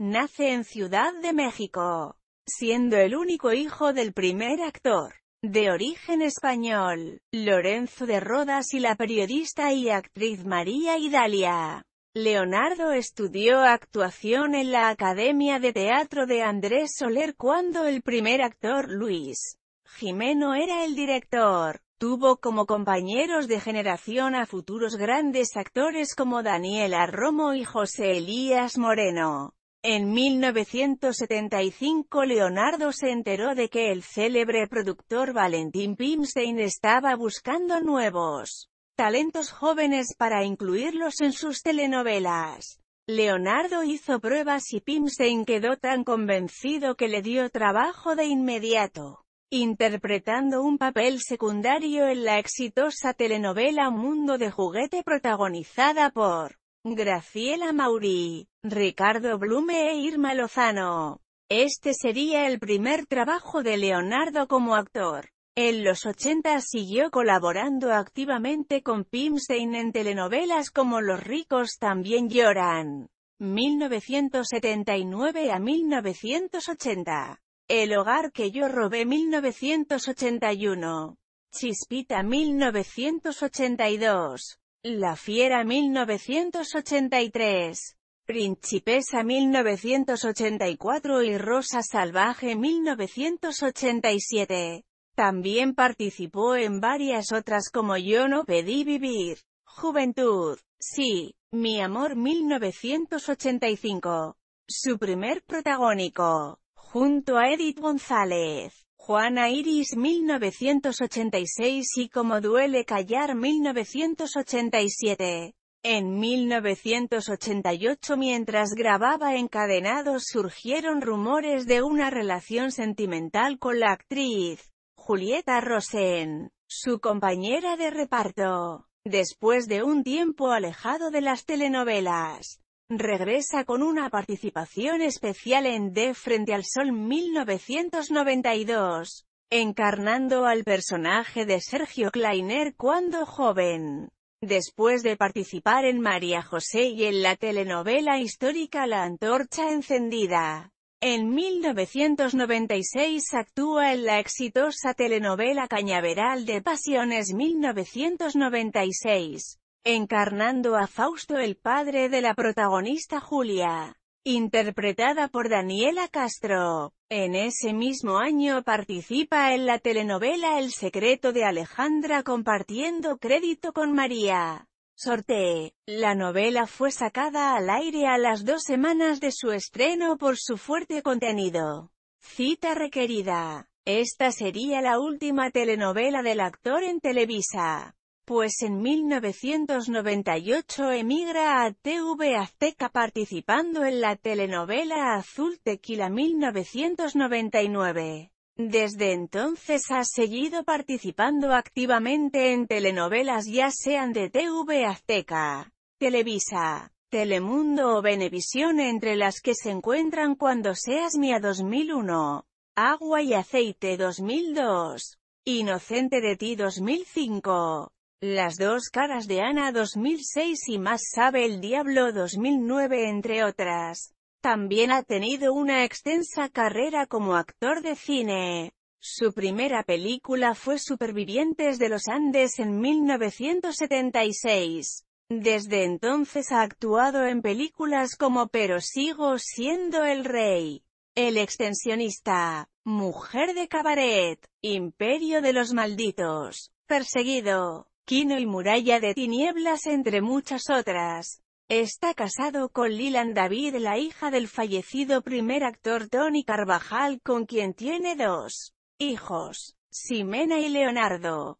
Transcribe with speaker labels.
Speaker 1: Nace en Ciudad de México, siendo el único hijo del primer actor, de origen español, Lorenzo de Rodas y la periodista y actriz María Idalia. Leonardo estudió actuación en la Academia de Teatro de Andrés Soler cuando el primer actor Luis Jimeno era el director. Tuvo como compañeros de generación a futuros grandes actores como Daniela Romo y José Elías Moreno. En 1975 Leonardo se enteró de que el célebre productor Valentín Pimstein estaba buscando nuevos talentos jóvenes para incluirlos en sus telenovelas. Leonardo hizo pruebas y Pimstein quedó tan convencido que le dio trabajo de inmediato, interpretando un papel secundario en la exitosa telenovela Mundo de Juguete protagonizada por Graciela Mauri, Ricardo Blume e Irma Lozano. Este sería el primer trabajo de Leonardo como actor. En los 80 siguió colaborando activamente con Pimstein en telenovelas como Los ricos también lloran. 1979 a 1980. El hogar que yo robé 1981. Chispita 1982. La Fiera 1983. Principesa 1984 y Rosa Salvaje 1987. También participó en varias otras como Yo no pedí vivir, Juventud, sí, Mi amor 1985. Su primer protagónico, junto a Edith González. Juana Iris 1986 y Como duele callar 1987. En 1988 mientras grababa Encadenados surgieron rumores de una relación sentimental con la actriz Julieta Rosen, su compañera de reparto. Después de un tiempo alejado de las telenovelas, Regresa con una participación especial en De Frente al Sol 1992, encarnando al personaje de Sergio Kleiner cuando joven. Después de participar en María José y en la telenovela histórica La Antorcha Encendida, en 1996 actúa en la exitosa telenovela Cañaveral de Pasiones 1996 encarnando a Fausto el padre de la protagonista Julia, interpretada por Daniela Castro. En ese mismo año participa en la telenovela El secreto de Alejandra compartiendo crédito con María. Sorte. La novela fue sacada al aire a las dos semanas de su estreno por su fuerte contenido. Cita requerida. Esta sería la última telenovela del actor en Televisa pues en 1998 emigra a TV Azteca participando en la telenovela Azul Tequila 1999. Desde entonces ha seguido participando activamente en telenovelas ya sean de TV Azteca, Televisa, Telemundo o Venevisión entre las que se encuentran Cuando seas mía 2001, Agua y aceite 2002, Inocente de ti 2005, las dos caras de Ana 2006 y Más sabe el diablo 2009 entre otras. También ha tenido una extensa carrera como actor de cine. Su primera película fue Supervivientes de los Andes en 1976. Desde entonces ha actuado en películas como Pero sigo siendo el rey, El extensionista, Mujer de cabaret, Imperio de los malditos, Perseguido, Kino y Muralla de Tinieblas entre muchas otras. Está casado con Lilan David, la hija del fallecido primer actor Tony Carvajal con quien tiene dos hijos, Simena y Leonardo.